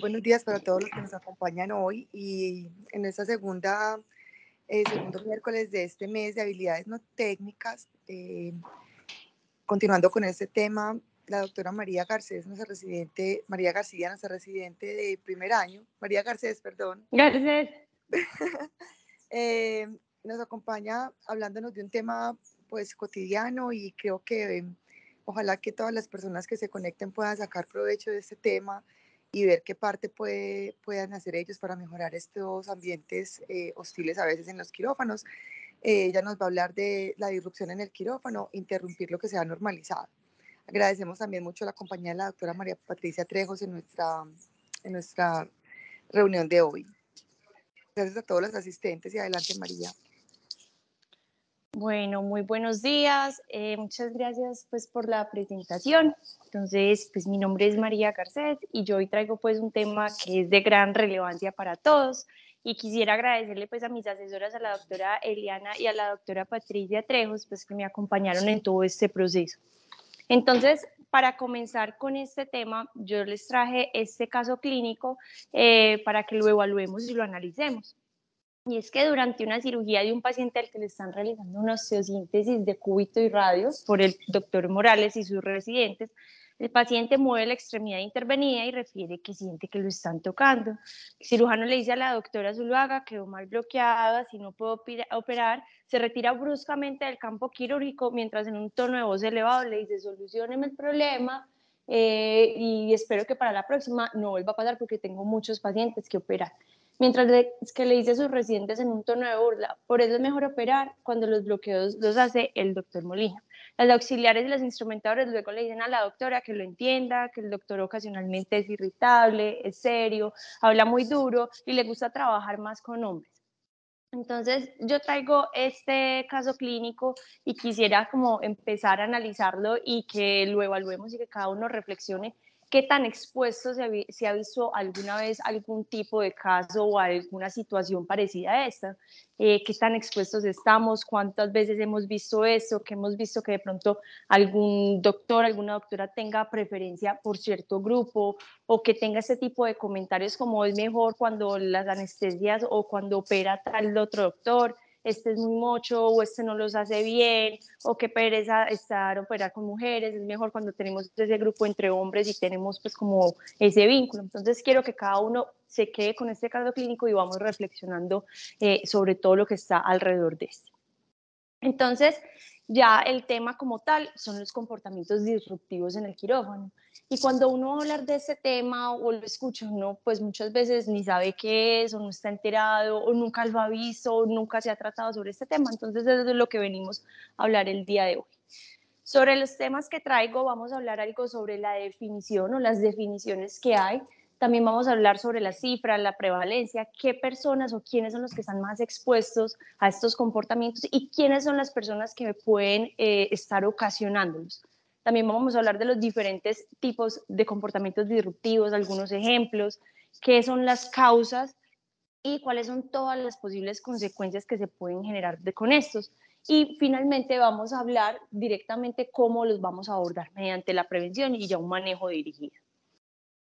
Buenos días para todos los que nos acompañan hoy y en esta segunda, eh, segundo miércoles de este mes de habilidades no técnicas, eh, continuando con este tema, la doctora María Garcés, nuestra residente, María García, nuestra residente de primer año, María Garcés, perdón. Garcés. Eh, nos acompaña hablándonos de un tema pues cotidiano y creo que ojalá que todas las personas que se conecten puedan sacar provecho de este tema y ver qué parte puede, puedan hacer ellos para mejorar estos ambientes eh, hostiles a veces en los quirófanos. Eh, ella nos va a hablar de la disrupción en el quirófano, interrumpir lo que se ha normalizado. Agradecemos también mucho la compañía de la doctora María Patricia Trejos en nuestra, en nuestra reunión de hoy. Gracias a todos los asistentes y adelante María. Bueno, muy buenos días. Eh, muchas gracias pues por la presentación. Entonces, pues mi nombre es María Garcés y yo hoy traigo pues un tema que es de gran relevancia para todos y quisiera agradecerle pues a mis asesoras, a la doctora Eliana y a la doctora Patricia Trejos pues que me acompañaron en todo este proceso. Entonces, para comenzar con este tema, yo les traje este caso clínico eh, para que lo evaluemos y lo analicemos. Y es que durante una cirugía de un paciente al que le están realizando una osteosíntesis de cúbito y radios por el doctor Morales y sus residentes, el paciente mueve la extremidad intervenida y refiere que siente que lo están tocando. El cirujano le dice a la doctora Zuluaga, quedó mal bloqueada, si no puedo operar, se retira bruscamente del campo quirúrgico mientras en un tono de voz elevado le dice, solucionen el problema, eh, y espero que para la próxima no vuelva a pasar porque tengo muchos pacientes que operar mientras que le dice a sus residentes en un tono de burla, por eso es mejor operar cuando los bloqueos los hace el doctor Molina. Las auxiliares y los instrumentadores luego le dicen a la doctora que lo entienda, que el doctor ocasionalmente es irritable, es serio, habla muy duro y le gusta trabajar más con hombres. Entonces, yo traigo este caso clínico y quisiera como empezar a analizarlo y que lo evaluemos y que cada uno reflexione ¿Qué tan expuestos se ha, visto alguna vez algún tipo de caso o alguna situación parecida a esta? Eh, ¿Qué tan expuestos estamos? ¿Cuántas veces hemos visto eso? Que hemos visto que de pronto algún doctor, alguna doctora tenga preferencia por cierto grupo o que tenga ese tipo de comentarios como es mejor cuando las anestesias o cuando opera tal otro doctor? este es muy mocho o este no los hace bien o qué pereza estar operar con mujeres, es mejor cuando tenemos ese grupo entre hombres y tenemos pues como ese vínculo. Entonces quiero que cada uno se quede con este caso clínico y vamos reflexionando eh, sobre todo lo que está alrededor de este. Entonces, ya el tema como tal son los comportamientos disruptivos en el quirófano. Y cuando uno va a hablar de ese tema o lo escucha, pues muchas veces ni sabe qué es o no está enterado o nunca lo ha visto o nunca se ha tratado sobre este tema. Entonces eso es lo que venimos a hablar el día de hoy. Sobre los temas que traigo vamos a hablar algo sobre la definición o las definiciones que hay también vamos a hablar sobre la cifra, la prevalencia, qué personas o quiénes son los que están más expuestos a estos comportamientos y quiénes son las personas que pueden eh, estar ocasionándolos. También vamos a hablar de los diferentes tipos de comportamientos disruptivos, algunos ejemplos, qué son las causas y cuáles son todas las posibles consecuencias que se pueden generar con estos. Y finalmente vamos a hablar directamente cómo los vamos a abordar mediante la prevención y ya un manejo dirigido.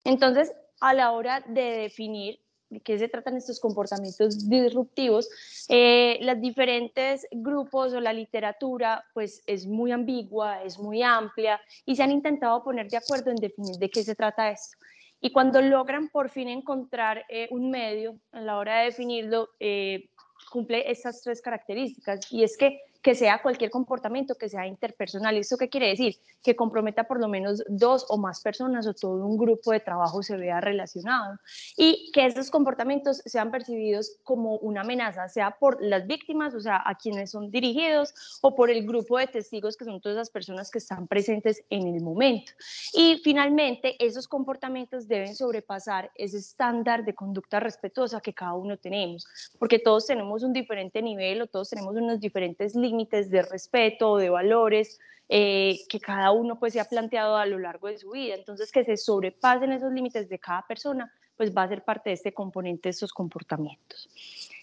Entonces, a la hora de definir de qué se tratan estos comportamientos disruptivos, eh, las diferentes grupos o la literatura pues es muy ambigua, es muy amplia y se han intentado poner de acuerdo en definir de qué se trata esto. Y cuando logran por fin encontrar eh, un medio a la hora de definirlo, eh, cumple estas tres características y es que que sea cualquier comportamiento que sea interpersonal. ¿Esto qué quiere decir? Que comprometa por lo menos dos o más personas o todo un grupo de trabajo se vea relacionado y que esos comportamientos sean percibidos como una amenaza, sea por las víctimas, o sea, a quienes son dirigidos, o por el grupo de testigos, que son todas las personas que están presentes en el momento. Y finalmente, esos comportamientos deben sobrepasar ese estándar de conducta respetuosa que cada uno tenemos, porque todos tenemos un diferente nivel o todos tenemos unos diferentes límites límites, de respeto, de valores eh, que cada uno pues se ha planteado a lo largo de su vida. Entonces que se sobrepasen esos límites de cada persona pues va a ser parte de este componente de estos comportamientos.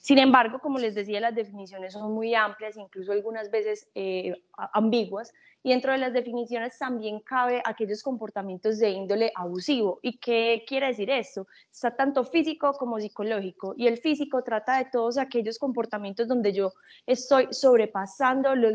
Sin embargo, como les decía, las definiciones son muy amplias, incluso algunas veces eh, ambiguas, y dentro de las definiciones también cabe aquellos comportamientos de índole abusivo. ¿Y qué quiere decir esto? Está tanto físico como psicológico, y el físico trata de todos aquellos comportamientos donde yo estoy sobrepasando los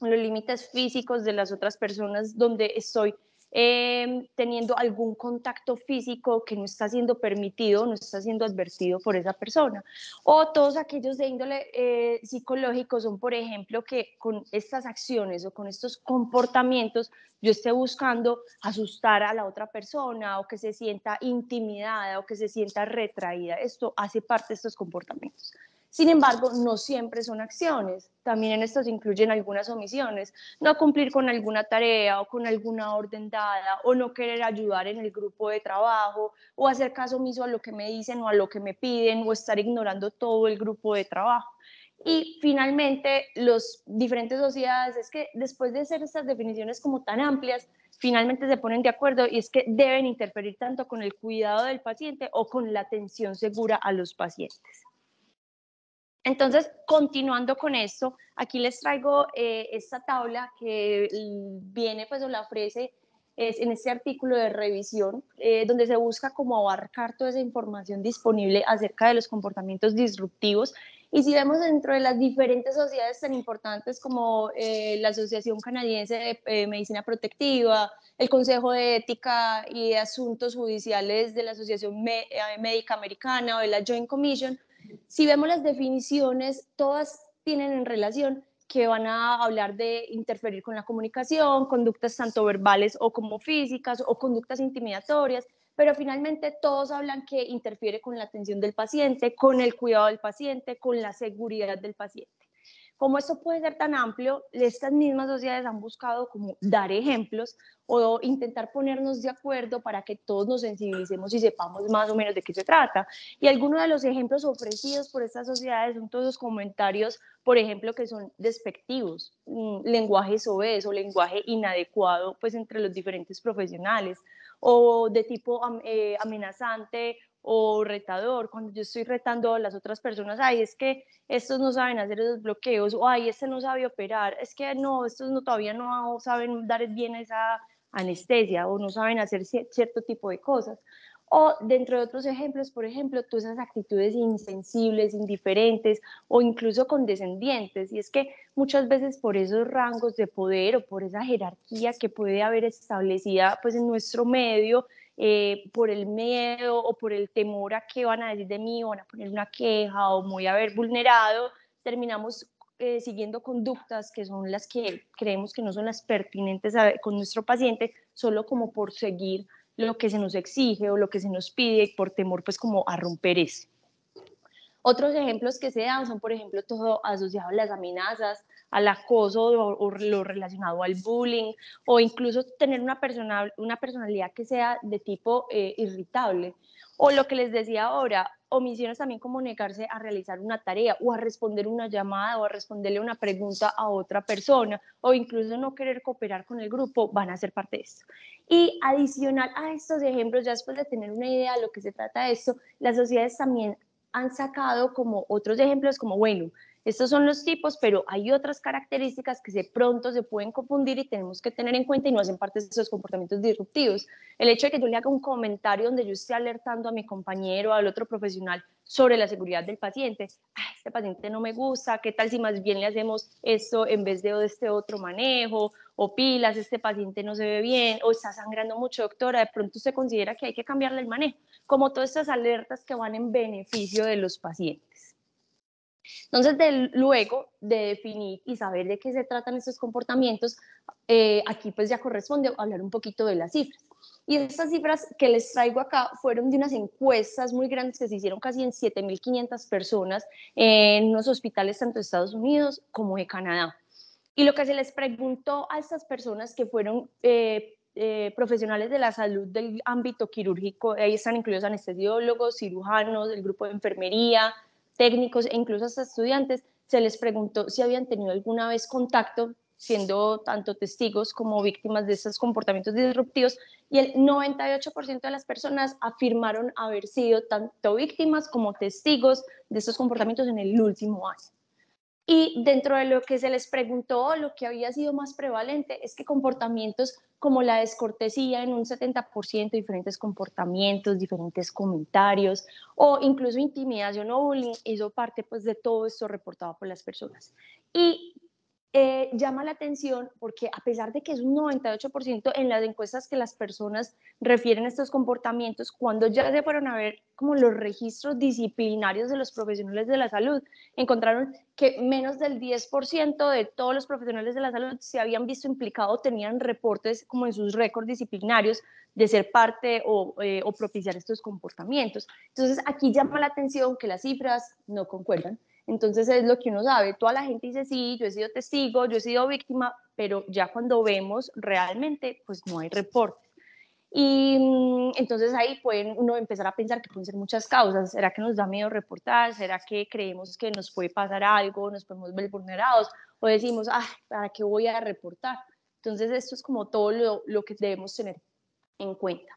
los límites físicos de las otras personas, donde estoy Em, teniendo algún contacto físico que no está siendo permitido, no está siendo advertido por esa persona. O todos aquellos de índole eh, psicológico son, por ejemplo, que con estas acciones o con estos comportamientos yo esté buscando asustar a la otra persona o que se sienta intimidada o que se sienta retraída. Esto hace parte de estos comportamientos. Sin embargo, no siempre son acciones. También en estos incluyen algunas omisiones, no cumplir con alguna tarea o con alguna orden dada, o no querer ayudar en el grupo de trabajo, o hacer caso omiso a lo que me dicen o a lo que me piden, o estar ignorando todo el grupo de trabajo. Y finalmente, las diferentes sociedades, es que después de hacer estas definiciones como tan amplias, finalmente se ponen de acuerdo y es que deben interferir tanto con el cuidado del paciente o con la atención segura a los pacientes. Entonces, continuando con esto, aquí les traigo eh, esta tabla que viene, pues, o la ofrece en este artículo de revisión, eh, donde se busca como abarcar toda esa información disponible acerca de los comportamientos disruptivos. Y si vemos dentro de las diferentes sociedades tan importantes como eh, la Asociación Canadiense de Medicina Protectiva, el Consejo de Ética y Asuntos Judiciales de la Asociación Médica Americana o de la Joint Commission, si vemos las definiciones, todas tienen en relación que van a hablar de interferir con la comunicación, conductas tanto verbales o como físicas o conductas intimidatorias, pero finalmente todos hablan que interfiere con la atención del paciente, con el cuidado del paciente, con la seguridad del paciente como esto puede ser tan amplio, estas mismas sociedades han buscado como dar ejemplos o intentar ponernos de acuerdo para que todos nos sensibilicemos y sepamos más o menos de qué se trata. Y algunos de los ejemplos ofrecidos por estas sociedades son todos los comentarios, por ejemplo, que son despectivos, mm, lenguaje sobeso, lenguaje inadecuado, pues entre los diferentes profesionales, o de tipo eh, amenazante o retador, cuando yo estoy retando a las otras personas, ay, es que estos no saben hacer esos bloqueos, o ay, este no sabe operar, es que no, estos no, todavía no saben dar bien esa anestesia o no saben hacer cierto tipo de cosas. O dentro de otros ejemplos, por ejemplo, tú esas actitudes insensibles, indiferentes o incluso condescendientes. Y es que muchas veces por esos rangos de poder o por esa jerarquía que puede haber establecida pues en nuestro medio, eh, por el miedo o por el temor a qué van a decir de mí, van a poner una queja o me voy a ver vulnerado, terminamos eh, siguiendo conductas que son las que creemos que no son las pertinentes con nuestro paciente, solo como por seguir lo que se nos exige o lo que se nos pide por temor pues como a romper eso. Otros ejemplos que se dan son, por ejemplo, todo asociado a las amenazas, al acoso o, lo relacionado al bullying o incluso tener una, una personalidad que sea de tipo eh, irritable. O lo que les decía ahora, omisiones también como negarse a realizar una tarea o a responder una llamada o a responderle una pregunta a otra persona o incluso no querer cooperar con el grupo van a ser parte de esto. Y adicional a estos ejemplos, ya después de tener una idea de lo que se trata de esto, las sociedades también han sacado como otros ejemplos como, bueno, estos son los tipos, pero hay otras características que de pronto se pueden confundir y tenemos que tener en cuenta y no hacen parte de esos comportamientos disruptivos. El hecho de que yo le haga un comentario donde yo esté alertando a mi compañero, al otro profesional sobre la seguridad del paciente, ah, este paciente no me gusta, ¿qué tal si más bien le hacemos esto en vez de, este otro manejo? O pilas, este paciente no se ve bien, o está sangrando mucho, doctora, de pronto se considera que hay que cambiarle el manejo, como todas estas alertas que van en beneficio de los pacientes. Entonces, luego de definir y saber de qué se tratan estos comportamientos, eh, aquí pues ya corresponde hablar un poquito de las cifras. Y estas cifras que les traigo acá fueron de unas encuestas muy grandes que se hicieron casi en 7.500 personas en los hospitales tanto de Estados Unidos como de Canadá. Y lo que se les preguntó a estas personas que fueron eh, eh, profesionales de la salud del ámbito quirúrgico, ahí están incluidos anestesiólogos, cirujanos, el grupo de enfermería, técnicos e incluso hasta estudiantes, se les preguntó si habían tenido alguna vez contacto, siendo tanto testigos como víctimas de esos comportamientos disruptivos, y el 98% de las personas afirmaron haber sido tanto víctimas como testigos de esos comportamientos en el último año. Y dentro de lo que se les preguntó, lo que había sido más prevalente es que comportamientos como la descortesía en un 70%, diferentes comportamientos, diferentes comentarios o incluso intimidación o bullying hizo parte pues de todo esto reportado por las personas. Y eh, llama la atención porque a pesar de que es un 98% en las encuestas que las personas refieren estos comportamientos, cuando ya se fueron a ver como los registros disciplinarios de los profesionales de la salud, encontraron que menos del 10% de todos los profesionales de la salud se habían visto implicados, tenían reportes como en sus récords disciplinarios de ser parte eh, o propiciar estos comportamientos. Entonces aquí llama la atención que las cifras no concuerdan entonces es lo que uno sabe. Toda la gente dice, sí, yo he sido testigo, yo he sido víctima, pero ya cuando vemos realmente, pues no hay reporte. Y mm, entonces ahí pueden uno empezar a pensar que pueden ser muchas causas. ¿Será que nos da miedo reportar? ¿Será que creemos que nos puede pasar algo? ¿Nos podemos ver vulnerados? O decimos, "Ay, ¿para qué voy a reportar? Entonces esto es como todo lo, lo que debemos tener en cuenta.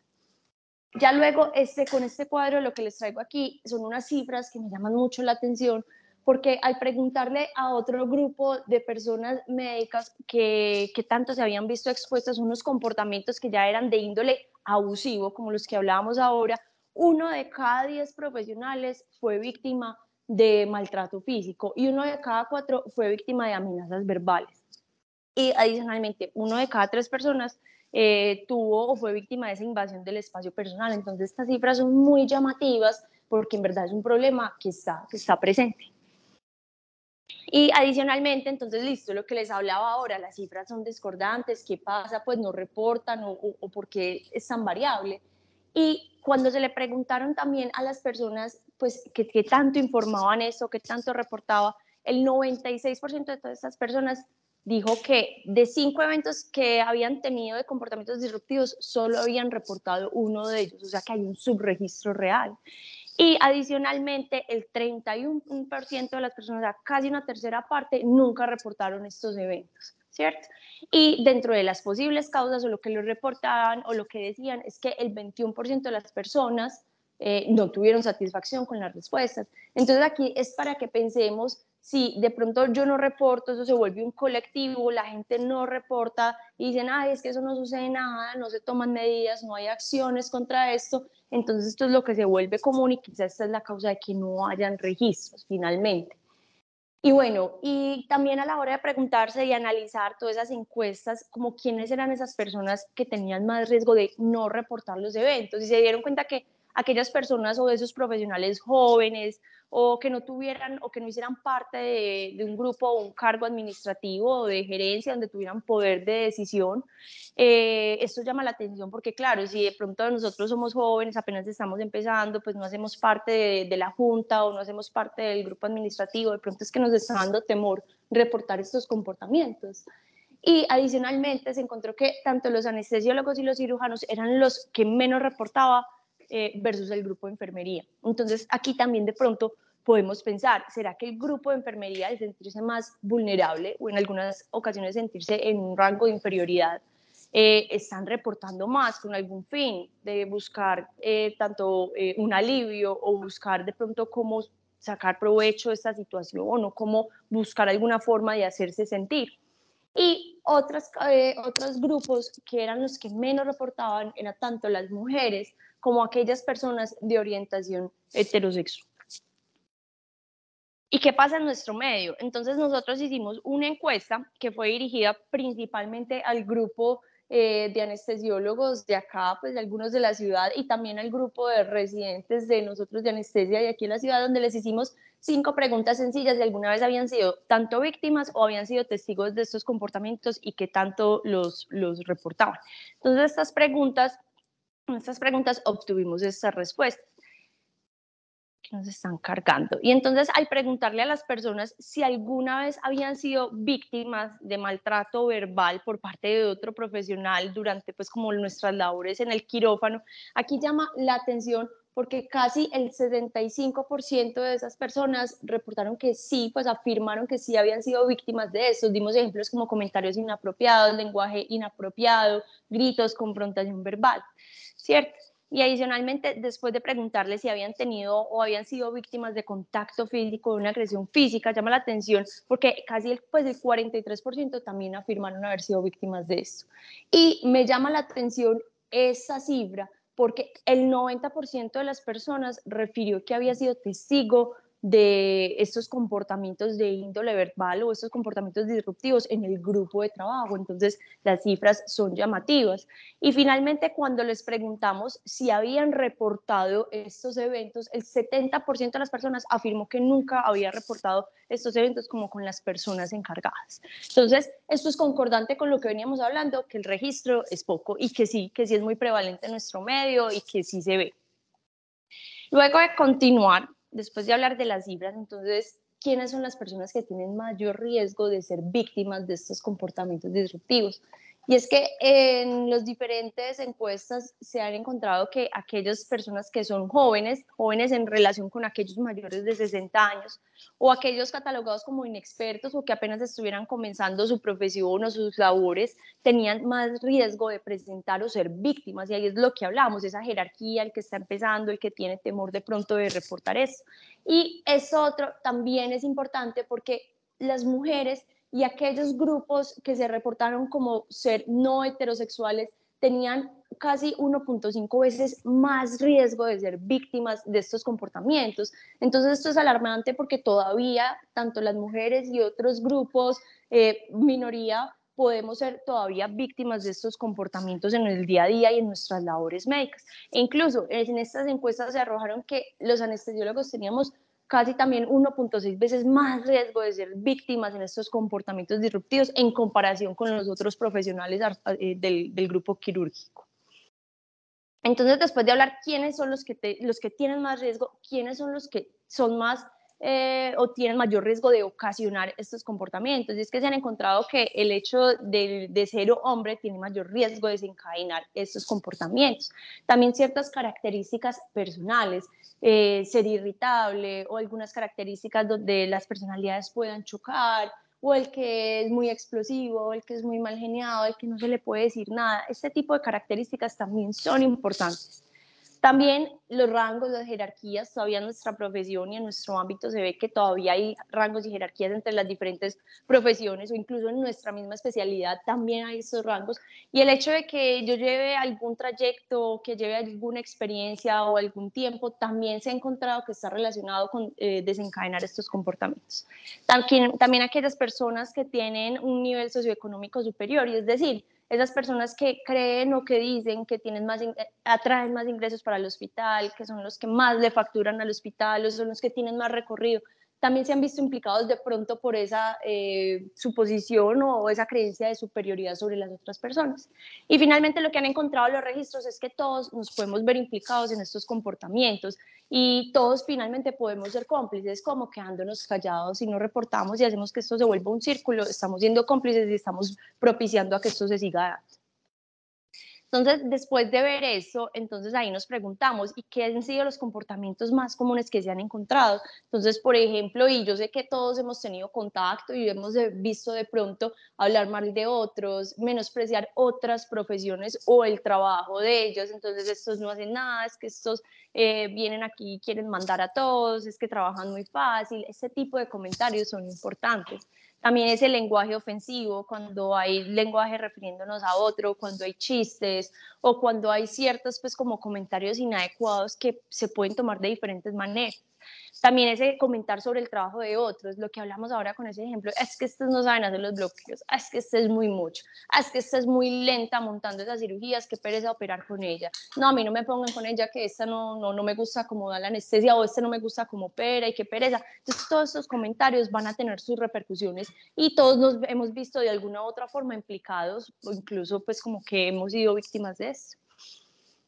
Ya luego, este, con este cuadro, lo que les traigo aquí son unas cifras que me llaman mucho la atención porque al preguntarle a otro grupo de personas médicas que, tanto se habían visto expuestas a unos comportamientos que ya eran de índole abusivo, como los que hablábamos ahora, uno de cada diez profesionales fue víctima de maltrato físico y uno de cada cuatro fue víctima de amenazas verbales. Y adicionalmente, uno de cada tres personas eh, tuvo o fue víctima de esa invasión del espacio personal. Entonces, estas cifras son muy llamativas porque en verdad es un problema que está, que está presente. Y adicionalmente, entonces, listo, lo que les hablaba ahora, las cifras son discordantes, ¿qué pasa? Pues no reportan o, o, por qué es tan variable. Y cuando se le preguntaron también a las personas, pues, qué, tanto informaban eso, qué tanto reportaba, el 96% de todas esas personas dijo que de cinco eventos que habían tenido de comportamientos disruptivos, solo habían reportado uno de ellos, o sea que hay un subregistro real. Y adicionalmente, el 31% de las personas, casi una tercera parte, nunca reportaron estos eventos, ¿cierto? Y dentro de las posibles causas o lo que lo reportaban o lo que decían es que el 21% de las personas eh, no tuvieron satisfacción con las respuestas. Entonces aquí es para que pensemos si de pronto yo no reporto, eso se vuelve un colectivo, la gente no reporta y dicen, ah, es que eso no sucede nada, no se toman medidas, no hay acciones contra esto, entonces esto es lo que se vuelve común y quizás esta es la causa de que no hayan registros finalmente. Y bueno, y también a la hora de preguntarse y analizar todas esas encuestas, como quiénes eran esas personas que tenían más riesgo de no reportar los eventos y se dieron cuenta que aquellas personas o esos profesionales jóvenes o que no tuvieran o que no hicieran parte de, un grupo o un cargo administrativo o de gerencia donde tuvieran poder de decisión. Eh, esto llama la atención porque claro, si de pronto nosotros somos jóvenes, apenas estamos empezando, pues no hacemos parte de, la junta o no hacemos parte del grupo administrativo, de pronto es que nos está dando temor reportar estos comportamientos. Y adicionalmente se encontró que tanto los anestesiólogos y los cirujanos eran los que menos reportaban eh, versus el grupo de enfermería. Entonces, aquí también de pronto podemos pensar, ¿será que el grupo de enfermería, al sentirse más vulnerable o en algunas ocasiones sentirse en un rango de inferioridad, eh, están reportando más con algún fin de buscar eh, tanto un alivio o buscar de pronto cómo sacar provecho de esta situación o no cómo buscar alguna forma de hacerse sentir. Y otros grupos que eran los que menos reportaban eran tanto las mujeres como aquellas personas de orientación heterosexual. ¿Y qué pasa en nuestro medio? Entonces nosotros hicimos una encuesta que fue dirigida principalmente al grupo eh, de anestesiólogos de acá, pues de algunos de la ciudad, y también al grupo de residentes de nosotros de anestesia de aquí en la ciudad, donde les hicimos cinco preguntas sencillas de alguna vez habían sido tanto víctimas o habían sido testigos de estos comportamientos y que tanto los, los reportaban. Entonces estas preguntas estas preguntas obtuvimos estas respuestas que nos están cargando. Y entonces al preguntarle a las personas si alguna vez habían sido víctimas de maltrato verbal por parte de otro profesional durante pues como nuestras labores en el quirófano, aquí llama la atención porque casi el 75% de esas personas reportaron que sí, pues afirmaron que sí habían sido víctimas de esto. Dimos ejemplos como comentarios inapropiados, lenguaje inapropiado, gritos, confrontación verbal, ¿cierto? Y adicionalmente, después de preguntarles si habían tenido o habían sido víctimas de contacto físico, de una agresión física, llama la atención porque casi el, pues el 43% también afirmaron haber sido víctimas de esto. Y me llama la atención esa cifra porque el 90% de las personas refirió que había sido testigo de estos comportamientos de índole verbal o estos comportamientos disruptivos en el grupo de trabajo. Entonces, las cifras son llamativas. Y finalmente, cuando les preguntamos si habían reportado estos eventos, el 70% de las personas afirmó que nunca había reportado estos eventos como con las personas encargadas. Entonces, esto es concordante con lo que veníamos hablando, que el registro es poco y que sí, que sí es muy prevalente en nuestro medio y que sí se ve. Luego de continuar, después de hablar de las cifras, entonces, ¿quiénes son las personas que tienen mayor riesgo de ser víctimas de estos comportamientos disruptivos? Y es que en las diferentes encuestas se han encontrado que aquellas personas que son jóvenes, jóvenes en relación con aquellos mayores de 60 años, o aquellos catalogados como inexpertos o que apenas estuvieran comenzando su profesión o sus labores, tenían más riesgo de presentar o ser víctimas. Y ahí es lo que hablamos, esa jerarquía, el que está empezando, el que tiene temor de pronto de reportar eso. Y es otro, también es importante porque las mujeres y aquellos grupos que se reportaron como ser no heterosexuales tenían casi 1.5 veces más riesgo de ser víctimas de estos comportamientos. Entonces esto es alarmante porque todavía tanto las mujeres y otros grupos, eh, minoría, podemos ser todavía víctimas de estos comportamientos en el día a día y en nuestras labores médicas. E incluso en estas encuestas se arrojaron que los anestesiólogos teníamos casi también 1.6 veces más riesgo de ser víctimas en estos comportamientos disruptivos en comparación con los otros profesionales eh, del, grupo quirúrgico. Entonces, después de hablar quiénes son los que, los que tienen más riesgo, quiénes son los que son más eh, o tienen mayor riesgo de ocasionar estos comportamientos. Y es que se han encontrado que el hecho de ser hombre tiene mayor riesgo de desencadenar estos comportamientos. También ciertas características personales, eh, ser irritable o algunas características donde las personalidades puedan chocar o el que es muy explosivo, el que es muy mal geniado, el que no se le puede decir nada. Este tipo de características también son importantes. También los rangos, las jerarquías, todavía en nuestra profesión y en nuestro ámbito se ve que todavía hay rangos y jerarquías entre las diferentes profesiones o incluso en nuestra misma especialidad también hay esos rangos. Y el hecho de que yo lleve algún trayecto, que lleve alguna experiencia o algún tiempo, también se ha encontrado que está relacionado con eh, desencadenar estos comportamientos. También, también aquellas personas que tienen un nivel socioeconómico superior, y es decir, esas personas que creen o que dicen que tienen más eh, atraen más ingresos para el hospital, que son los que más le facturan al hospital, o son los que tienen más recorrido también se han visto implicados de pronto por esa eh, suposición o esa creencia de superioridad sobre las otras personas. Y finalmente lo que han encontrado los registros es que todos nos podemos ver implicados en estos comportamientos y todos finalmente podemos ser cómplices, como quedándonos callados y no reportamos y hacemos que esto se vuelva un círculo, estamos siendo cómplices y estamos propiciando a que esto se siga entonces, después de ver eso, entonces ahí nos preguntamos, ¿y qué han sido los comportamientos más comunes que se han encontrado? Entonces, por ejemplo, y yo sé que todos hemos tenido contacto y hemos visto de pronto hablar mal de otros, menospreciar otras profesiones o el trabajo de ellos, entonces estos no hacen nada, es que estos eh, vienen aquí y quieren mandar a todos, es que trabajan muy fácil, ese tipo de comentarios son importantes. También es el lenguaje ofensivo, cuando hay lenguaje refiriéndonos a otro, cuando hay chistes o cuando hay ciertos, pues como comentarios inadecuados que se pueden tomar de diferentes maneras. También ese comentar sobre el trabajo de otros, lo que hablamos ahora con ese ejemplo, ah, es que estos no saben hacer los bloqueos, ah, es que este es muy mucho, ah, es que esta es muy lenta montando esas cirugías, qué pereza operar con ella. No, a mí no me pongan con ella que esta no, no, no me gusta cómo da la anestesia o esta no me gusta cómo opera y qué pereza. Entonces todos estos comentarios van a tener sus repercusiones y todos nos hemos visto de alguna u otra forma implicados o incluso pues como que hemos sido víctimas de esto.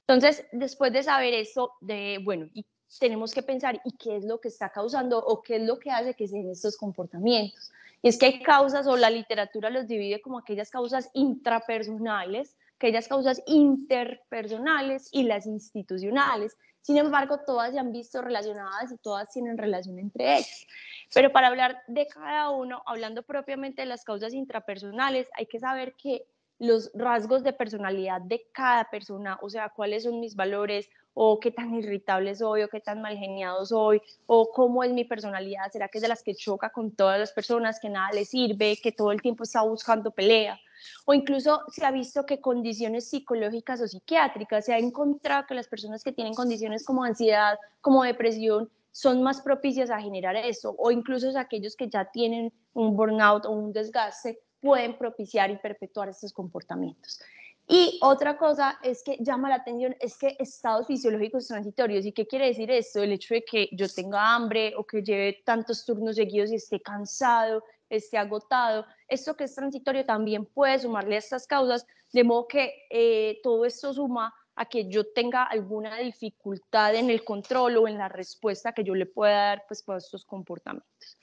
Entonces, después de saber eso, de bueno, ¿y tenemos que pensar y qué es lo que está causando o qué es lo que hace que sean estos comportamientos. Y es que hay causas o la literatura los divide como aquellas causas intrapersonales, aquellas causas interpersonales y las institucionales. Sin embargo, todas se han visto relacionadas y todas tienen relación entre ellas. Pero para hablar de cada uno, hablando propiamente de las causas intrapersonales, hay que saber que los rasgos de personalidad de cada persona, o sea, cuáles son mis valores, o qué tan irritables soy, o qué tan mal geniado soy, o cómo es mi personalidad, será que es de las que choca con todas las personas, que nada le sirve, que todo el tiempo está buscando pelea, o incluso se ha visto que condiciones psicológicas o psiquiátricas, se ha encontrado que las personas que tienen condiciones como ansiedad, como depresión, son más propicias a generar eso, o incluso aquellos que ya tienen un burnout o un desgaste pueden propiciar y perpetuar estos comportamientos. Y otra cosa es que llama la atención es que estados fisiológicos transitorios. ¿Y qué quiere decir esto? El hecho de que yo tenga hambre o que lleve tantos turnos seguidos y esté cansado, esté agotado. Esto que es transitorio también puede sumarle a estas causas, de modo que eh, todo esto suma a que yo tenga alguna dificultad en el control o en la respuesta que yo le pueda dar pues, para estos comportamientos.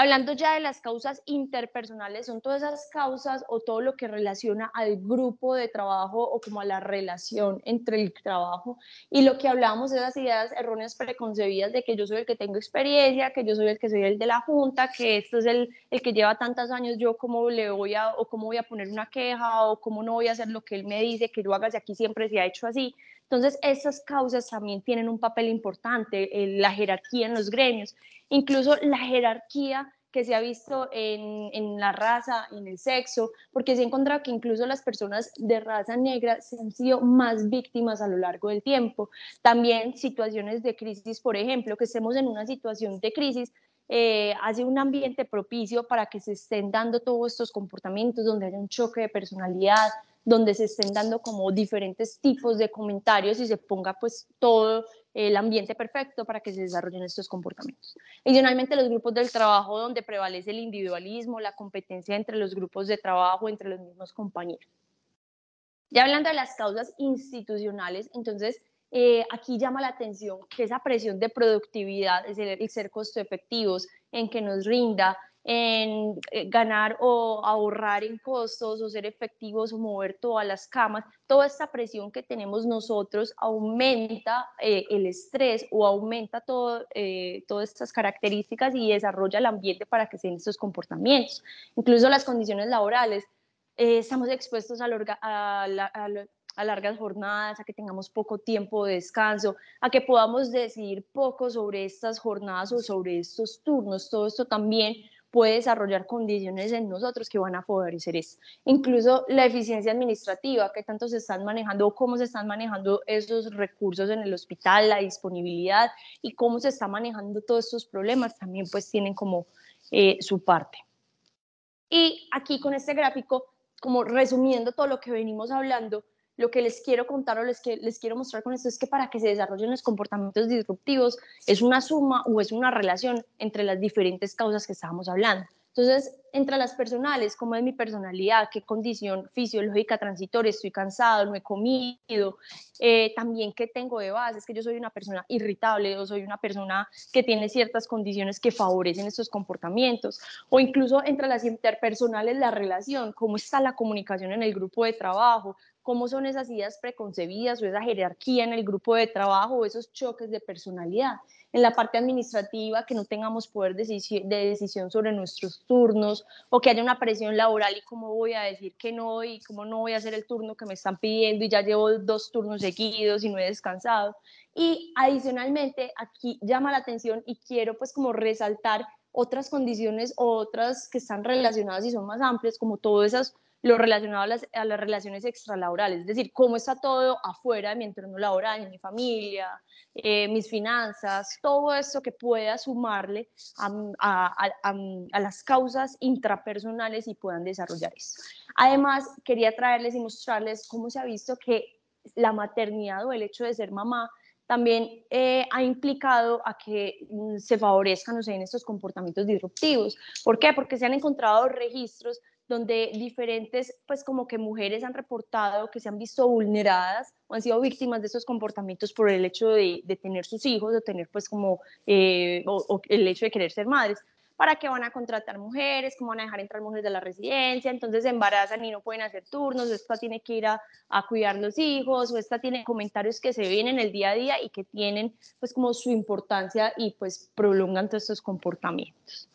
Hablando ya de las causas interpersonales, son todas esas causas o todo lo que relaciona al grupo de trabajo o como a la relación entre el trabajo y lo que hablábamos, esas ideas erróneas preconcebidas de que yo soy el que tengo experiencia, que yo soy el que soy el de la junta, que esto es el, el que lleva tantos años, yo cómo le voy a, o cómo voy a poner una queja, o cómo no voy a hacer lo que él me dice, que yo haga si aquí siempre se ha hecho así. Entonces, esas causas también tienen un papel importante, la jerarquía en los gremios, incluso la jerarquía que se ha visto en, la raza, en el sexo, porque se ha encontrado que incluso las personas de raza negra se han sido más víctimas a lo largo del tiempo. También situaciones de crisis, por ejemplo, que estemos en una situación de crisis, eh, hace un ambiente propicio para que se estén dando todos estos comportamientos donde hay un choque de personalidad, donde se estén dando como diferentes tipos de comentarios y se ponga pues todo el ambiente perfecto para que se desarrollen estos comportamientos. Adicionalmente, los grupos del trabajo donde prevalece el individualismo, la competencia entre los grupos de trabajo, entre los mismos compañeros. Ya hablando de las causas institucionales, entonces eh, aquí llama la atención que esa presión de productividad, es el ser costo efectivos, en que nos rinda, en eh, ganar o ahorrar en costos o ser efectivos o mover todas las camas, toda esta presión que tenemos nosotros aumenta eh, el estrés o aumenta todo, eh, todas estas características y desarrolla el ambiente para que sean estos comportamientos. Incluso las condiciones laborales, estamos expuestos a, a largas jornadas, a que tengamos poco tiempo de descanso, a que podamos decidir poco sobre estas jornadas o sobre estos turnos. Todo esto también puede desarrollar condiciones en nosotros que van a favorecer eso. Incluso la eficiencia administrativa, qué tanto se están manejando o cómo se están manejando esos recursos en el hospital, la disponibilidad y cómo se está manejando todos estos problemas, también pues tienen como eh, su parte. Y aquí con este gráfico, como resumiendo todo lo que venimos hablando, lo que les quiero contar o les, que, les quiero mostrar con esto es que para que se desarrollen los comportamientos disruptivos es una suma o es una relación entre las diferentes causas que estábamos hablando. Entonces, entre las personales, cómo es mi personalidad, qué condición fisiológica transitoria, estoy cansado, no he comido, eh, también qué tengo de base, es que yo soy una persona irritable o soy una persona que tiene ciertas condiciones que favorecen estos comportamientos, o incluso entre las interpersonales la relación, cómo está la comunicación en el grupo de trabajo, cómo son esas ideas preconcebidas o esa jerarquía en el grupo de trabajo o esos choques de personalidad. En la parte administrativa, que no tengamos poder de decisión sobre nuestros turnos o que haya una presión laboral y cómo voy a decir que no y cómo no voy a hacer el turno que me están pidiendo y ya llevo dos turnos seguidos y no he descansado. Y adicionalmente, aquí llama la atención y quiero pues como resaltar otras condiciones o otras que están relacionadas y son más amplias, como todas esas lo relacionado a las, a las relaciones extralaborales, es decir, cómo está todo afuera de mi entorno laboral, en mi familia, eh, mis finanzas, todo eso que pueda sumarle a, las causas intrapersonales y puedan desarrollar eso. Además, quería traerles y mostrarles cómo se ha visto que la maternidad o el hecho de ser mamá también eh, ha implicado a que mm, se favorezcan o se en estos comportamientos disruptivos. ¿Por qué? Porque se han encontrado registros donde diferentes, pues como que mujeres han reportado que se han visto vulneradas o han sido víctimas de esos comportamientos por el hecho de, tener sus hijos, de tener pues como, eh, o, el hecho de querer ser madres para que van a contratar mujeres, cómo van a dejar entrar mujeres de la residencia, entonces se embarazan y no pueden hacer turnos, esta tiene que ir a, a, cuidar los hijos, o esta tiene comentarios que se ven en el día a día y que tienen pues como su importancia y pues prolongan todos estos comportamientos.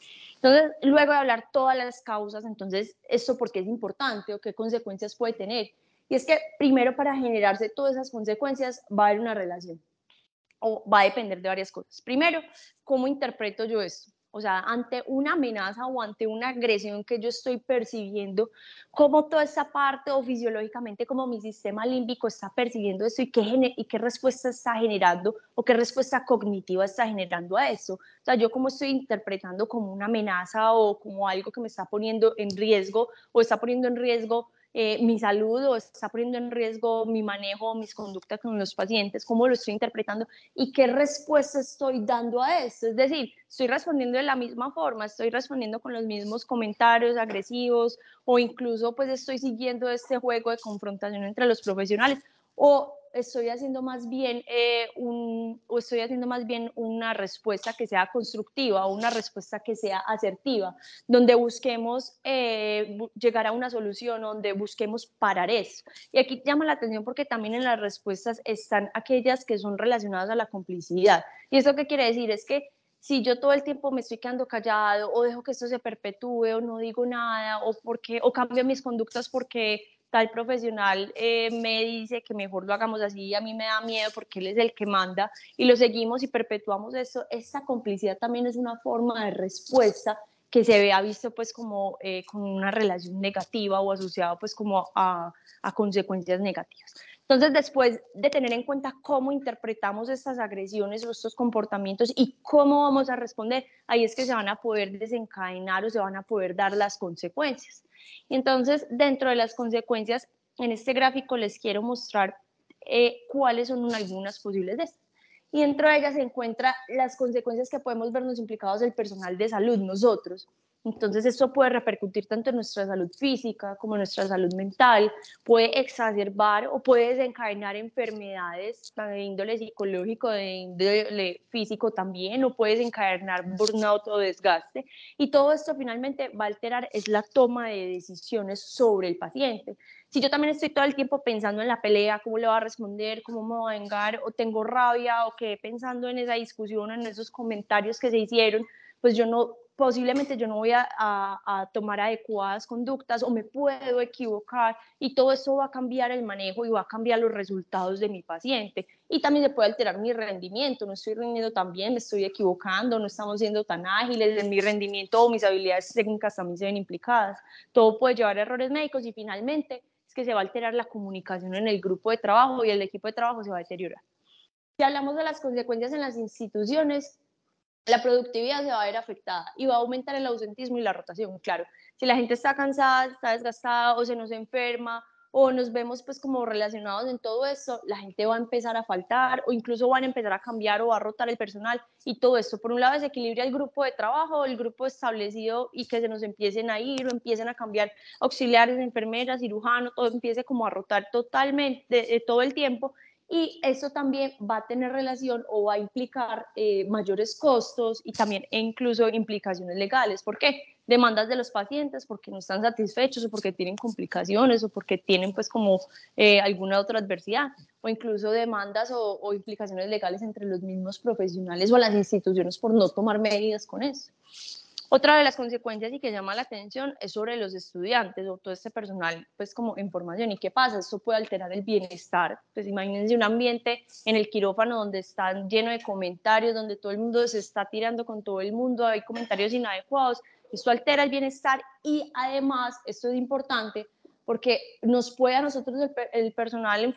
Entonces, luego de hablar todas las causas, entonces, ¿esto por qué es importante o qué consecuencias puede tener? Y es que primero para generarse todas esas consecuencias va a haber una relación o va a depender de varias cosas. Primero, ¿cómo interpreto yo esto? O sea, ante una amenaza o ante una agresión que yo estoy percibiendo, cómo toda esa parte o fisiológicamente, cómo mi sistema límbico está percibiendo eso y qué, y qué respuesta está generando o qué respuesta cognitiva está generando a eso. O sea, yo cómo estoy interpretando como una amenaza o como algo que me está poniendo en riesgo o está poniendo en riesgo eh, mi salud o está poniendo en riesgo mi manejo, mis conductas con los pacientes, cómo lo estoy interpretando y qué respuesta estoy dando a esto. Es decir, estoy respondiendo de la misma forma, estoy respondiendo con los mismos comentarios agresivos o incluso pues estoy siguiendo este juego de confrontación entre los profesionales o estoy haciendo más bien eh, un, o estoy haciendo más bien una respuesta que sea constructiva, o una respuesta que sea asertiva, donde busquemos eh, llegar a una solución, donde busquemos parar eso. Y aquí llama la atención porque también en las respuestas están aquellas que son relacionadas a la complicidad. ¿Y eso qué quiere decir? Es que si yo todo el tiempo me estoy quedando callado o dejo que esto se perpetúe o no digo nada o porque o cambio mis conductas porque tal profesional eh, me dice que mejor lo hagamos así y a mí me da miedo porque él es el que manda y lo seguimos y perpetuamos eso, esta complicidad también es una forma de respuesta que se vea visto pues como eh, con una relación negativa o asociado pues como a consecuencias negativas. Entonces, después de tener en cuenta cómo interpretamos estas agresiones o estos comportamientos y cómo vamos a responder, ahí es que se van a poder desencadenar o se van a poder dar las consecuencias. Entonces, dentro de las consecuencias, en este gráfico les quiero mostrar eh, cuáles son algunas posibles de estas. Y dentro de ellas se encuentran las consecuencias que podemos vernos implicados el personal de salud, nosotros. Entonces esto puede repercutir tanto en nuestra salud física como en nuestra salud mental, puede exacerbar o puede desencadenar enfermedades de índole psicológico, de índole físico también, o puede desencadenar burnout o desgaste. Y todo esto finalmente va a alterar es la toma de decisiones sobre el paciente. Si yo también estoy todo el tiempo pensando en la pelea, cómo le va a responder, cómo me va a vengar, o tengo rabia, o quedé pensando en esa discusión, en esos comentarios que se hicieron, pues yo no posiblemente yo no voy a, tomar adecuadas conductas o me puedo equivocar y todo eso va a cambiar el manejo y va a cambiar los resultados de mi paciente y también se puede alterar mi rendimiento, no estoy rindiendo tan bien, me estoy equivocando, no estamos siendo tan ágiles en mi rendimiento o mis habilidades técnicas también se ven implicadas, todo puede llevar a errores médicos y finalmente es que se va a alterar la comunicación en el grupo de trabajo y el equipo de trabajo se va a deteriorar. Si hablamos de las consecuencias en las instituciones, la productividad se va a ver afectada y va a aumentar el ausentismo y la rotación, claro. Si la gente está cansada, está desgastada o se nos enferma o nos vemos pues como relacionados en todo eso la gente va a empezar a faltar o incluso van a empezar a cambiar o a rotar el personal y todo esto. Por un lado desequilibra el grupo de trabajo, el grupo establecido y que se nos empiecen a ir o empiecen a cambiar auxiliares, enfermeras, cirujanos, todo empiece como a rotar totalmente eh, todo el tiempo y eso también va a tener relación o va a implicar eh, mayores costos y también e incluso implicaciones legales. ¿Por qué? Demandas de los pacientes porque no están satisfechos o porque tienen complicaciones o porque tienen pues como eh, alguna otra adversidad o incluso demandas o, implicaciones legales entre los mismos profesionales o las instituciones por no tomar medidas con eso. Otra de las consecuencias y que llama la atención es sobre los estudiantes o todo este personal, pues como información ¿Y qué pasa? Esto puede alterar el bienestar. Pues imagínense un ambiente en el quirófano donde están lleno de comentarios, donde todo el mundo se está tirando con todo el mundo, hay comentarios inadecuados. Esto altera el bienestar y además, esto es importante, porque nos puede a nosotros el, personal en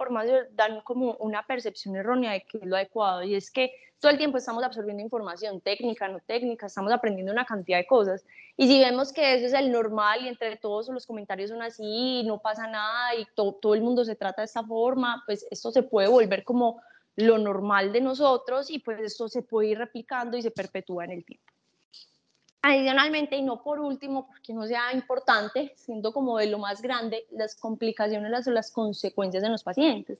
dar como una percepción errónea de que es lo adecuado y es que todo el tiempo estamos absorbiendo información técnica, no técnica, estamos aprendiendo una cantidad de cosas y si vemos que eso es el normal y entre todos los comentarios son así, no pasa nada y todo todo el mundo se trata de esta forma, pues esto se puede volver como lo normal de nosotros y pues esto se puede ir replicando y se perpetúa en el tiempo. Adicionalmente, y no por último, porque pues, no sea importante, siendo como de lo más grande, las complicaciones o las consecuencias en los pacientes.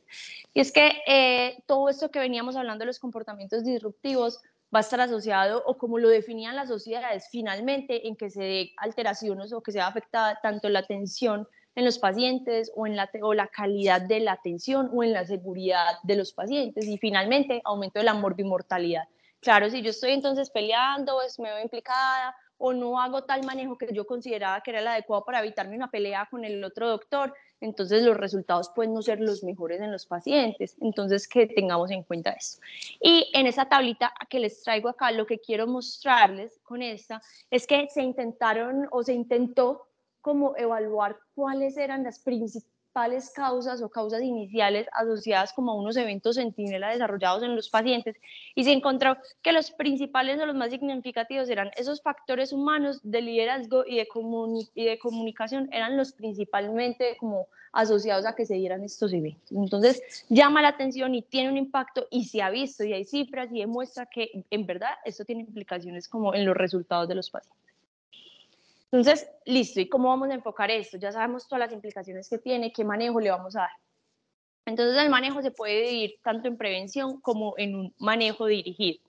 Y es que eh, todo esto que veníamos hablando de los comportamientos disruptivos va a estar asociado, o como lo definían las sociedades, finalmente en que se dé alteraciones o que sea afectada tanto la atención en los pacientes o en la, o la calidad de la atención o en la seguridad de los pacientes y finalmente aumento de la morbimortalidad Claro, si yo estoy entonces peleando, es me veo implicada o no hago tal manejo que yo consideraba que era el adecuado para evitarme una pelea con el otro doctor, entonces los resultados pueden no ser los mejores en los pacientes. Entonces, que tengamos en cuenta eso. Y en esa tablita que les traigo acá, lo que quiero mostrarles con esta es que se intentaron o se intentó como evaluar cuáles eran las principales causas o causas iniciales asociadas como a unos eventos sentinela desarrollados en los pacientes y se encontró que los principales o los más significativos eran esos factores humanos de liderazgo y de, y de comunicación, eran los principalmente como asociados a que se dieran estos eventos. Entonces llama la atención y tiene un impacto y se ha visto y hay cifras y demuestra que en verdad esto tiene implicaciones como en los resultados de los pacientes. Entonces, listo, ¿y cómo vamos a enfocar esto? Ya sabemos todas las implicaciones que tiene, qué manejo le vamos a dar. Entonces, el manejo se puede dividir tanto en prevención como en un manejo dirigido,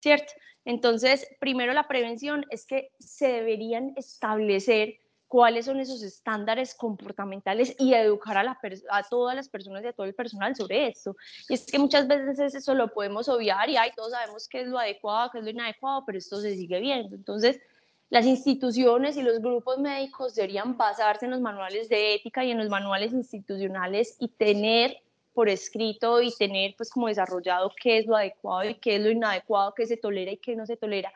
¿cierto? Entonces, primero la prevención es que se deberían establecer cuáles son esos estándares comportamentales y educar a, a todas las personas y a todo el personal sobre esto. Y es que muchas veces eso lo podemos obviar y todos sabemos qué es lo adecuado, qué es lo inadecuado, pero esto se sigue viendo. Entonces, las instituciones y los grupos médicos deberían basarse en los manuales de ética y en los manuales institucionales y tener por escrito y tener pues como desarrollado qué es lo adecuado y qué es lo inadecuado, qué se tolera y qué no se tolera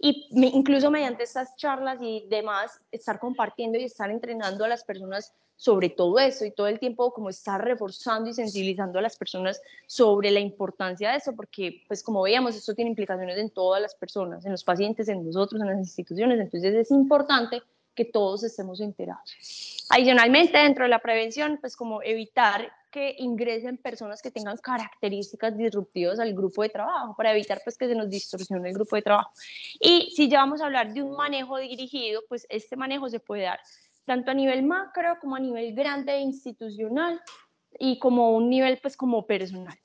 y incluso mediante estas charlas y demás, estar compartiendo y estar entrenando a las personas sobre todo eso y todo el tiempo como estar reforzando y sensibilizando a las personas sobre la importancia de eso, porque pues como veíamos, esto tiene implicaciones en todas las personas, en los pacientes, en nosotros, en las instituciones, entonces es importante que todos estemos enterados. Adicionalmente, dentro de la prevención, pues como evitar que ingresen personas que tengan características disruptivas al grupo de trabajo para evitar pues que se nos distorsione el grupo de trabajo. Y si ya vamos a hablar de un manejo dirigido, pues este manejo se puede dar tanto a nivel macro como a nivel grande e institucional y como un nivel pues como personal.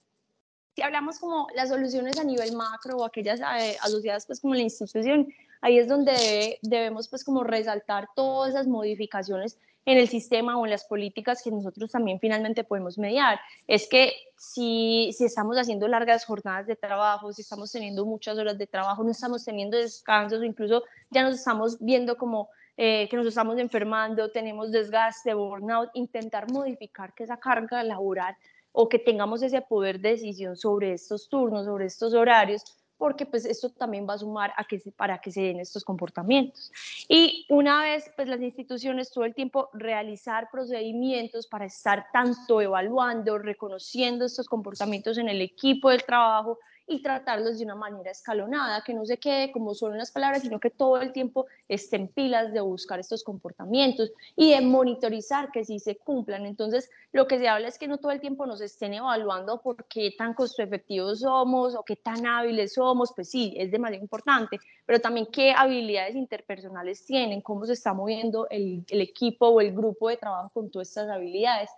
Si hablamos como las soluciones a nivel macro o aquellas eh, asociadas pues como la institución, ahí es donde debemos pues como resaltar todas esas modificaciones en el sistema o en las políticas que nosotros también finalmente podemos mediar. Es que si, estamos haciendo largas jornadas de trabajo, si estamos teniendo muchas horas de trabajo, no estamos teniendo descansos incluso ya nos estamos viendo como eh, que nos estamos enfermando, tenemos desgaste, burnout, intentar modificar que esa carga laboral o que tengamos ese poder de decisión sobre estos turnos, sobre estos horarios, porque pues esto también va a sumar a que para que se den estos comportamientos. Y una vez pues las instituciones todo el tiempo realizar procedimientos para estar tanto evaluando, reconociendo estos comportamientos en el equipo del trabajo, y tratarlos de una manera escalonada, que no se quede como solo unas palabras, sino que todo el tiempo estén pilas de buscar estos comportamientos y de monitorizar que sí se cumplan. Entonces, lo que se habla es que no todo el tiempo nos estén evaluando por qué tan costo efectivos somos o qué tan hábiles somos, pues sí, es demasiado importante, pero también qué habilidades interpersonales tienen, cómo se está moviendo el, el equipo o el grupo de trabajo con todas estas habilidades.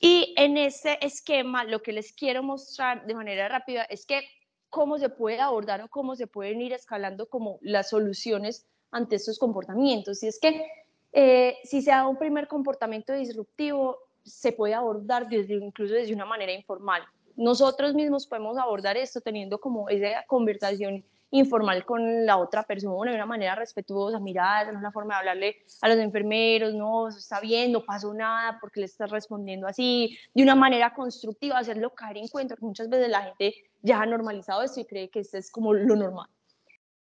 Y en este esquema, lo que les quiero mostrar de manera rápida es que cómo se puede abordar o cómo se pueden ir escalando como las soluciones ante estos comportamientos. Y es que eh, si se da un primer comportamiento disruptivo, se puede abordar desde, incluso desde una manera informal. Nosotros mismos podemos abordar esto teniendo como esa conversación informal con la otra persona, de una manera respetuosa, mirada, no es forma de hablarle a los enfermeros, no, está bien, no pasó nada, porque le estás respondiendo así, de una manera constructiva, hacerlo caer en cuenta, muchas veces la gente ya ha normalizado esto y cree que esto es como lo normal.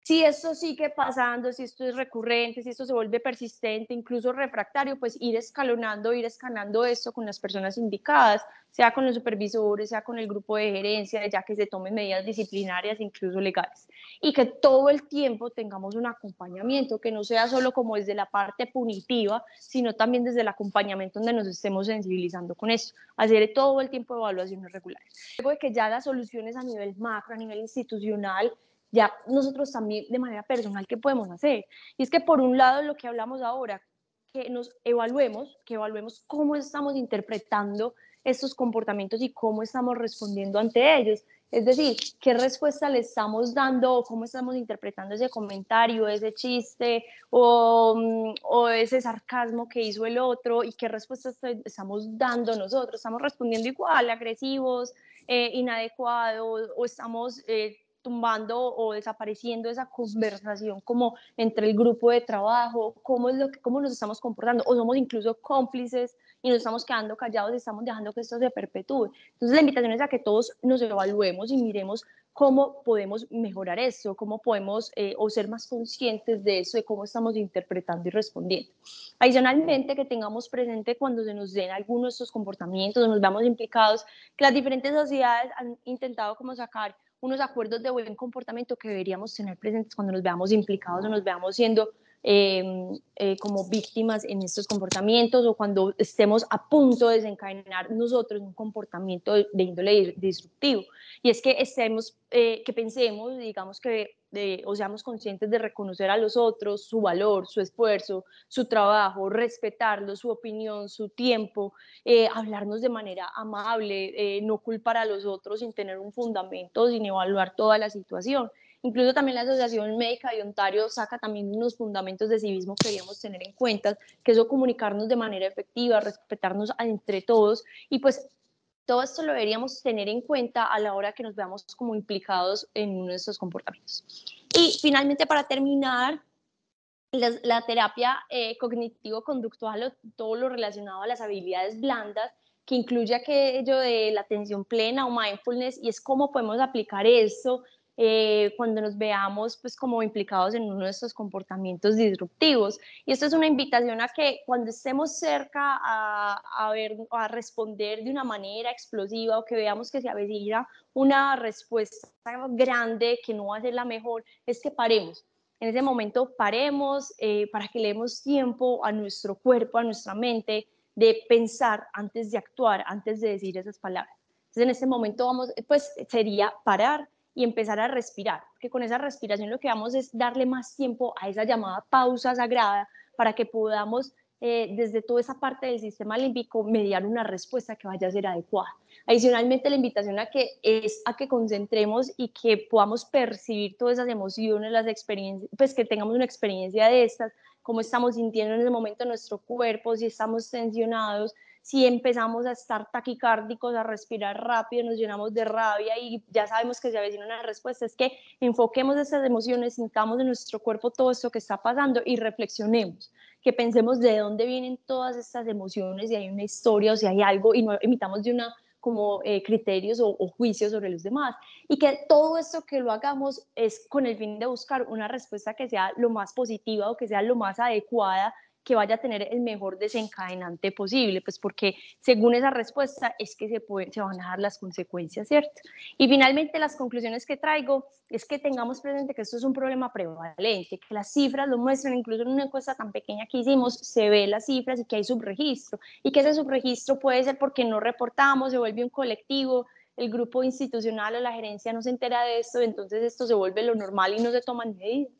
Si esto sigue pasando, si esto es recurrente, si esto se vuelve persistente, incluso refractario, pues ir escalonando, ir escalando esto con las personas indicadas, sea con los supervisores, sea con el grupo de gerencia, ya que se tomen medidas disciplinarias, incluso legales. Y que todo el tiempo tengamos un acompañamiento, que no sea solo como desde la parte punitiva, sino también desde el acompañamiento donde nos estemos sensibilizando con esto. Hacer todo el tiempo evaluaciones regulares. Luego de que ya las soluciones a nivel macro, a nivel institucional, ya nosotros también de manera personal, ¿qué podemos hacer? Y es que por un lado lo que hablamos ahora, que nos evaluemos, que evaluemos cómo estamos interpretando estos comportamientos y cómo estamos respondiendo ante ellos. Es decir, qué respuesta le estamos dando o cómo estamos interpretando ese comentario, ese chiste o, mm, ese sarcasmo que hizo el otro y qué respuesta estamos dando nosotros. Estamos respondiendo igual, agresivos, eh, inadecuados o estamos eh, tumbando o desapareciendo esa conversación como entre el grupo de trabajo, cómo, es lo que, cómo nos estamos comportando, o somos incluso cómplices y nos estamos quedando callados y estamos dejando que esto se perpetúe. Entonces la invitación es a que todos nos evaluemos y miremos cómo podemos mejorar eso cómo podemos eh, o ser más conscientes de eso, de cómo estamos interpretando y respondiendo. Adicionalmente, que tengamos presente cuando se nos den algunos de estos comportamientos, nos veamos implicados, que las diferentes sociedades han intentado como sacar unos acuerdos de buen comportamiento que deberíamos tener presentes cuando nos veamos implicados o nos veamos siendo Em, eh, como víctimas en estos comportamientos o cuando estemos a punto de desencadenar nosotros un comportamiento de, índole disruptivo. Y es que estemos, eh, que pensemos, digamos que, o seamos conscientes de reconocer a los otros su valor, su esfuerzo, su trabajo, respetarlo, su opinión, su tiempo, eh, hablarnos de manera amable, no culpar a los otros sin tener un fundamento, sin evaluar toda la situación. Incluso también la Asociación Médica de Ontario saca también unos fundamentos de civismo que deberíamos tener en cuenta, que eso comunicarnos de manera efectiva, respetarnos entre todos y pues todo esto lo deberíamos tener en cuenta a la hora que nos veamos como implicados en uno de estos comportamientos. Y finalmente, para terminar, la, terapia eh, cognitivo-conductual, todo lo relacionado a las habilidades blandas, que incluye aquello de la atención plena o mindfulness, y es cómo podemos aplicar eso eh, cuando nos veamos pues como implicados en uno de estos comportamientos disruptivos. Y esto es una invitación a que cuando estemos cerca a, ver, a responder de una manera explosiva o que veamos que se avecina una respuesta grande que no va a ser la mejor, es que paremos. En ese momento paremos eh, para que le demos tiempo a nuestro cuerpo, a nuestra mente, de pensar antes de actuar, antes de decir esas palabras. Entonces en ese momento vamos, pues sería parar y empezar a respirar, porque con esa respiración lo que vamos es darle más tiempo a esa llamada pausa sagrada para que podamos eh, desde toda esa parte del sistema límbico mediar una respuesta que vaya a ser adecuada. Adicionalmente, la invitación a que es a que concentremos y que podamos percibir todas esas emociones, las experiencias, pues que tengamos una experiencia de estas, cómo estamos sintiendo en el momento nuestro cuerpo, si estamos tensionados, si empezamos a estar taquicárdicos, a respirar rápido, nos llenamos de rabia y ya sabemos que se avecina una respuesta, es que enfoquemos esas emociones, sintamos en nuestro cuerpo todo esto que está pasando y reflexionemos, que pensemos de dónde vienen todas estas emociones, si hay una historia o si hay algo y no imitamos de una como eh, criterios o, juicios sobre los demás. Y que todo esto que lo hagamos es con el fin de buscar una respuesta que sea lo más positiva o que sea lo más adecuada que vaya a tener el mejor desencadenante posible, pues porque según esa respuesta es que se, van a dar las consecuencias, ¿cierto? Y finalmente las conclusiones que traigo es que tengamos presente que esto es un problema prevalente, que las cifras lo muestran, incluso en una encuesta tan pequeña que hicimos, se ve las cifras y que hay subregistro, y que ese subregistro puede ser porque no reportamos, se vuelve un colectivo, el grupo institucional o la gerencia no se entera de esto, entonces esto se vuelve lo normal y no se toman medidas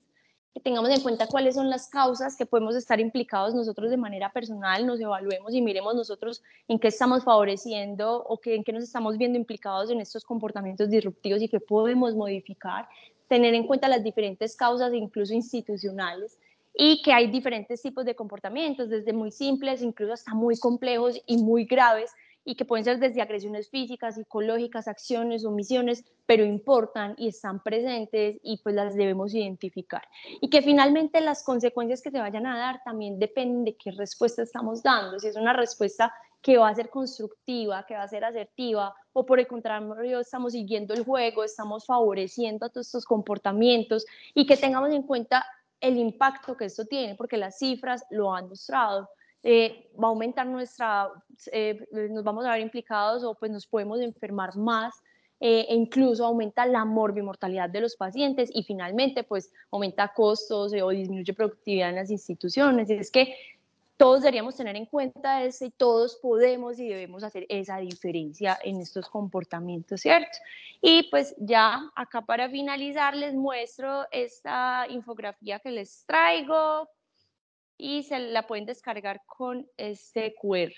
que tengamos en cuenta cuáles son las causas que podemos estar implicados nosotros de manera personal, nos evaluemos y miremos nosotros en qué estamos favoreciendo o en qué nos estamos viendo implicados en estos comportamientos disruptivos y qué podemos modificar, tener en cuenta las diferentes causas, incluso institucionales, y que hay diferentes tipos de comportamientos, desde muy simples, incluso hasta muy complejos y muy graves, y que pueden ser desde agresiones físicas, psicológicas, acciones, omisiones, pero importan y están presentes y pues las debemos identificar. Y que finalmente las consecuencias que se vayan a dar también dependen de qué respuesta estamos dando, si es una respuesta que va a ser constructiva, que va a ser asertiva, o por el contrario, estamos siguiendo el juego, estamos favoreciendo a todos estos comportamientos y que tengamos en cuenta el impacto que esto tiene, porque las cifras lo han mostrado eh, va a aumentar nuestra, eh, eh, nos vamos a ver implicados o pues nos podemos enfermar más e incluso aumenta la morbimortalidad de los pacientes y finalmente pues aumenta costos o disminuye productividad en las instituciones. Es que todos deberíamos tener en cuenta eso y todos podemos y debemos hacer esa diferencia en estos comportamientos, ¿cierto? Y pues ya acá para finalizar les muestro esta infografía que les traigo y se la pueden descargar con este QR.